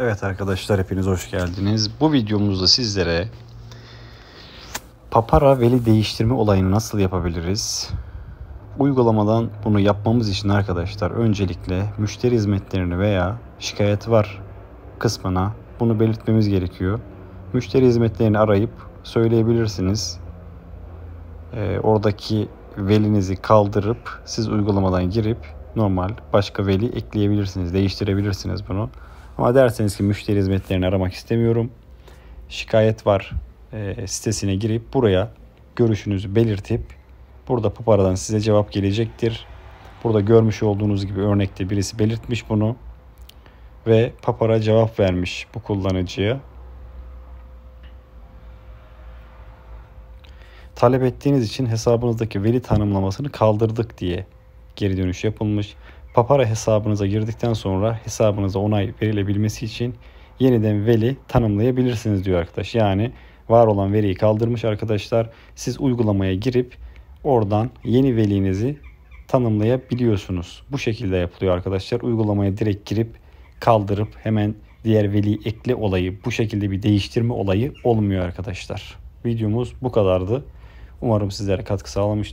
Evet arkadaşlar hepiniz hoş geldiniz. Bu videomuzda sizlere papara veli değiştirme olayını nasıl yapabiliriz? Uygulamadan bunu yapmamız için arkadaşlar öncelikle müşteri hizmetlerini veya şikayet var kısmına bunu belirtmemiz gerekiyor. Müşteri hizmetlerini arayıp söyleyebilirsiniz. Ee, oradaki velinizi kaldırıp siz uygulamadan girip normal başka veli ekleyebilirsiniz, değiştirebilirsiniz bunu. Ama derseniz ki müşteri hizmetlerini aramak istemiyorum. Şikayet var e, sitesine girip buraya görüşünüzü belirtip burada paparadan size cevap gelecektir. Burada görmüş olduğunuz gibi örnekte birisi belirtmiş bunu ve papara cevap vermiş bu kullanıcıya. Talep ettiğiniz için hesabınızdaki veri tanımlamasını kaldırdık diye geri dönüş yapılmış. Papara hesabınıza girdikten sonra hesabınıza onay verilebilmesi için yeniden veli tanımlayabilirsiniz diyor arkadaş. Yani var olan veriyi kaldırmış arkadaşlar. Siz uygulamaya girip oradan yeni velinizi tanımlayabiliyorsunuz. Bu şekilde yapılıyor arkadaşlar. Uygulamaya direkt girip kaldırıp hemen diğer veli ekle olayı bu şekilde bir değiştirme olayı olmuyor arkadaşlar. Videomuz bu kadardı. Umarım sizlere katkı sağlamıştır.